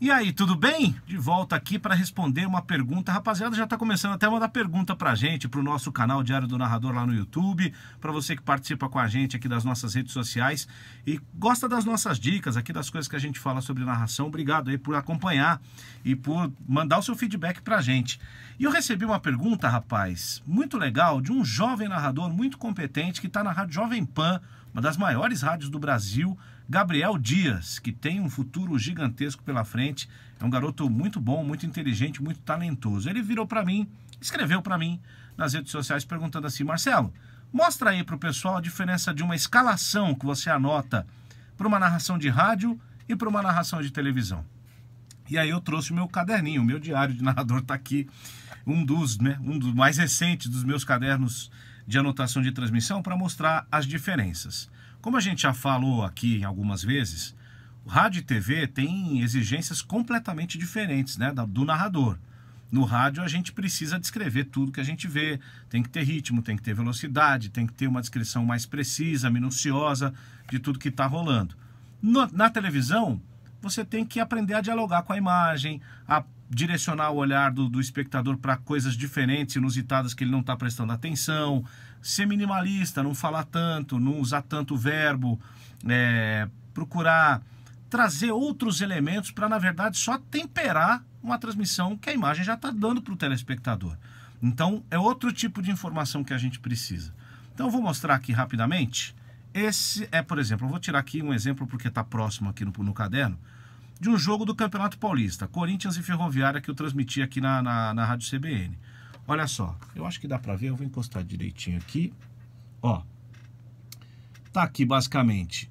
E aí, tudo bem? De volta aqui para responder uma pergunta. Rapaziada, já está começando até a mandar pergunta para a gente, para o nosso canal Diário do Narrador lá no YouTube, para você que participa com a gente aqui das nossas redes sociais e gosta das nossas dicas, aqui das coisas que a gente fala sobre narração. Obrigado aí por acompanhar e por mandar o seu feedback para a gente. E eu recebi uma pergunta, rapaz, muito legal, de um jovem narrador muito competente que está na Rádio Jovem Pan, uma das maiores rádios do Brasil, Gabriel Dias, que tem um futuro gigantesco pela frente. É um garoto muito bom, muito inteligente, muito talentoso. Ele virou para mim, escreveu para mim nas redes sociais perguntando assim: Marcelo, mostra aí para o pessoal a diferença de uma escalação que você anota para uma narração de rádio e para uma narração de televisão. E aí eu trouxe o meu caderninho, o meu diário de narrador está aqui, um dos, né, um dos mais recentes dos meus cadernos de anotação de transmissão para mostrar as diferenças. Como a gente já falou aqui algumas vezes, o rádio e TV tem exigências completamente diferentes né, do narrador. No rádio a gente precisa descrever tudo que a gente vê, tem que ter ritmo, tem que ter velocidade, tem que ter uma descrição mais precisa, minuciosa de tudo que está rolando. No, na televisão, você tem que aprender a dialogar com a imagem, a direcionar o olhar do, do espectador para coisas diferentes, inusitadas que ele não está prestando atenção, ser minimalista, não falar tanto, não usar tanto verbo, é, procurar trazer outros elementos para, na verdade, só temperar uma transmissão que a imagem já está dando para o telespectador. Então, é outro tipo de informação que a gente precisa. Então, eu vou mostrar aqui rapidamente. Esse é, por exemplo, eu vou tirar aqui um exemplo porque está próximo aqui no, no caderno de um jogo do Campeonato Paulista, Corinthians e Ferroviária, que eu transmiti aqui na, na, na Rádio CBN. Olha só, eu acho que dá para ver, eu vou encostar direitinho aqui. Ó, tá aqui basicamente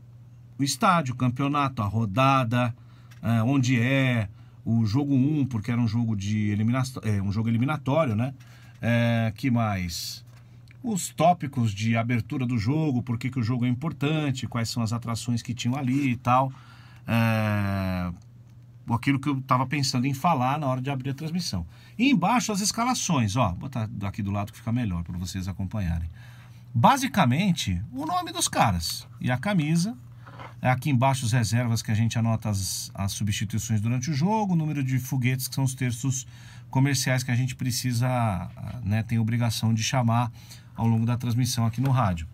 o estádio, o campeonato, a rodada, é, onde é, o jogo 1, um, porque era um jogo de eliminatório, é, eh, um jogo eliminatório, né? É, que mais? Os tópicos de abertura do jogo, por que, que o jogo é importante, quais são as atrações que tinham ali e tal é, aquilo que eu estava pensando em falar na hora de abrir a transmissão. E embaixo as escalações, ó, botar daqui do lado que fica melhor para vocês acompanharem. Basicamente, o nome dos caras e a camisa. É, aqui embaixo as reservas que a gente anota as, as substituições durante o jogo, o número de foguetes que são os terços comerciais que a gente precisa, né, tem obrigação de chamar ao longo da transmissão aqui no rádio.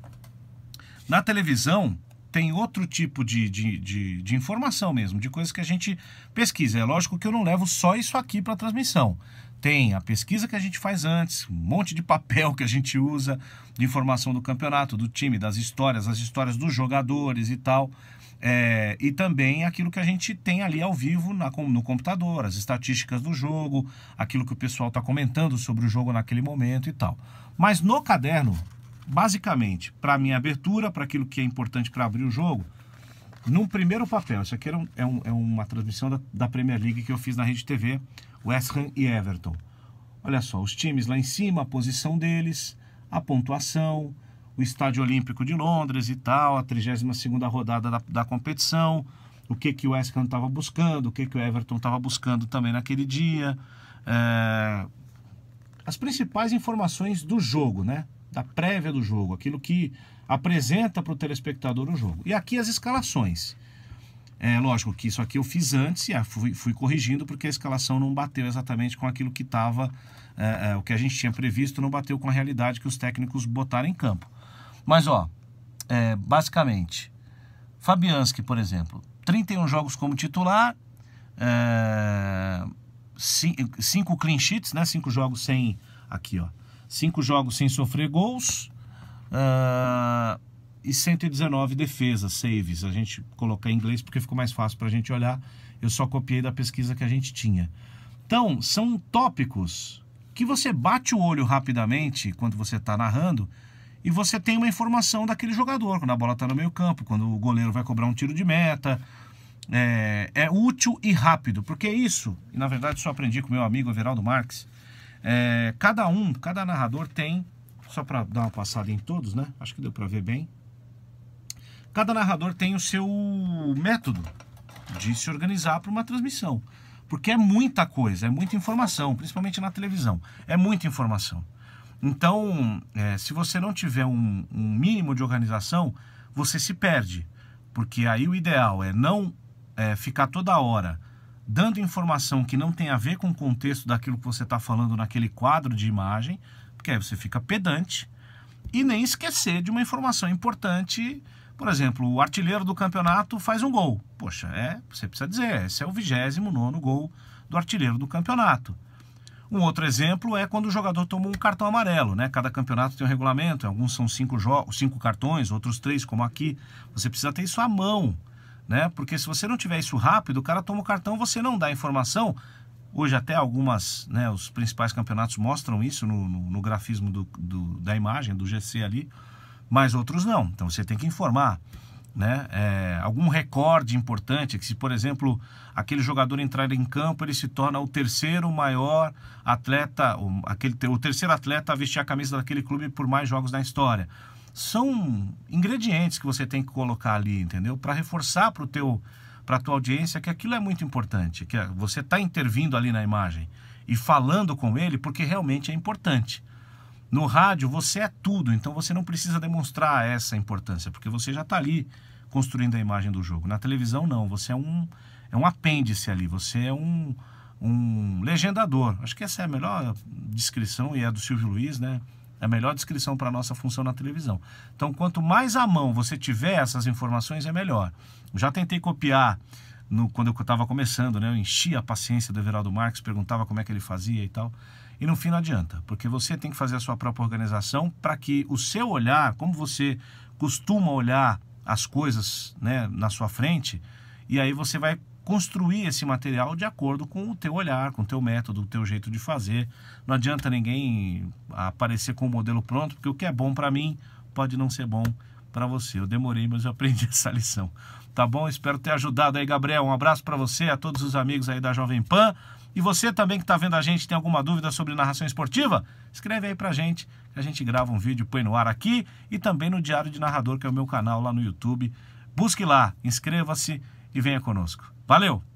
Na televisão, tem outro tipo de, de, de, de, informação mesmo, de coisas que a gente pesquisa. É lógico que eu não levo só isso aqui para a transmissão. Tem a pesquisa que a gente faz antes, um monte de papel que a gente usa, de informação do campeonato, do time, das histórias, as histórias dos jogadores e tal. É, e também aquilo que a gente tem ali ao vivo na, no computador, as estatísticas do jogo, aquilo que o pessoal está comentando sobre o jogo naquele momento e tal. Mas no caderno, basicamente, para a minha abertura, para aquilo que é importante para abrir o jogo, num primeiro papel, isso aqui era um, é, um, é, uma transmissão da, da, Premier League que eu fiz na Rede TV, West Ham e Everton. Olha só, os times lá em cima, a posição deles, a pontuação, o Estádio Olímpico de Londres e tal, a 32 rodada da, da competição, o que, que o West Ham estava buscando, o que, que o Everton estava buscando também naquele dia, é... as principais informações do jogo, né? da prévia do jogo, aquilo que apresenta para o telespectador o jogo. E aqui as escalações. É lógico que isso aqui eu fiz antes e ah, fui, fui corrigindo porque a escalação não bateu exatamente com aquilo que estava, é, é, o que a gente tinha previsto, não bateu com a realidade que os técnicos botaram em campo. Mas, ó, é, basicamente, Fabianski, por exemplo, 31 jogos como titular, é, cinco clean sheets, né? Cinco jogos sem. Aqui, ó. Cinco jogos sem sofrer gols uh, e 119 defesas, saves. A gente coloca em inglês porque ficou mais fácil para a gente olhar. Eu só copiei da pesquisa que a gente tinha. Então, são tópicos que você bate o olho rapidamente quando você está narrando e você tem uma informação daquele jogador, quando a bola está no meio campo, quando o goleiro vai cobrar um tiro de meta. É, é útil e rápido, porque é isso, e na verdade só aprendi com meu amigo Everaldo Marques, é, cada um, cada narrador tem, só para dar uma passada em todos, né? Acho que deu para ver bem. Cada narrador tem o seu método de se organizar para uma transmissão, porque é muita coisa, é muita informação, principalmente na televisão, é muita informação. Então, é, se você não tiver um, um mínimo de organização, você se perde, porque aí o ideal é não é, ficar toda hora dando informação que não tem a ver com o contexto daquilo que você está falando naquele quadro de imagem, porque aí você fica pedante, e nem esquecer de uma informação importante. Por exemplo, o artilheiro do campeonato faz um gol. Poxa, é, você precisa dizer, esse é o 29 gol do artilheiro do campeonato. Um outro exemplo é quando o jogador toma um cartão amarelo, né? Cada campeonato tem um regulamento, alguns são cinco, cinco cartões, outros três, como aqui. Você precisa ter isso à mão né? Porque se você não tiver isso rápido, o cara toma o cartão, você não dá informação. Hoje até algumas, né, os principais campeonatos mostram isso no, no, no grafismo do, do, da imagem, do GC ali, mas outros não. Então você tem que informar. Né? É, algum recorde importante, que se, por exemplo, aquele jogador entrar em campo, ele se torna o terceiro maior atleta, o, aquele, o terceiro atleta a vestir a camisa daquele clube por mais jogos na história são ingredientes que você tem que colocar ali, entendeu? Para reforçar para o teu para a tua audiência que aquilo é muito importante, que é, você está intervindo ali na imagem e falando com ele porque realmente é importante. No rádio você é tudo, então você não precisa demonstrar essa importância porque você já está ali construindo a imagem do jogo. Na televisão não, você é um é um apêndice ali, você é um um legendador. Acho que essa é a melhor descrição e é do Silvio Luiz, né? É a melhor descrição para a nossa função na televisão. Então, quanto mais à mão você tiver essas informações, é melhor. já tentei copiar no, quando eu estava começando, né? Eu enchia a paciência do Everaldo Marques, perguntava como é que ele fazia e tal. E no fim não adianta, porque você tem que fazer a sua própria organização para que o seu olhar, como você costuma olhar as coisas né, na sua frente, e aí você vai construir esse material de acordo com o teu olhar, com o teu método, o teu jeito de fazer. Não adianta ninguém aparecer com o modelo pronto, porque o que é bom para mim pode não ser bom para você. Eu demorei, mas eu aprendi essa lição. Tá bom? Espero ter ajudado aí, Gabriel. Um abraço para você, a todos os amigos aí da Jovem Pan. E você também que está vendo a gente, tem alguma dúvida sobre narração esportiva? Escreve aí a gente, que a gente grava um vídeo, põe no ar aqui e também no Diário de Narrador, que é o meu canal lá no YouTube. Busque lá, inscreva-se e venha conosco. Valeu!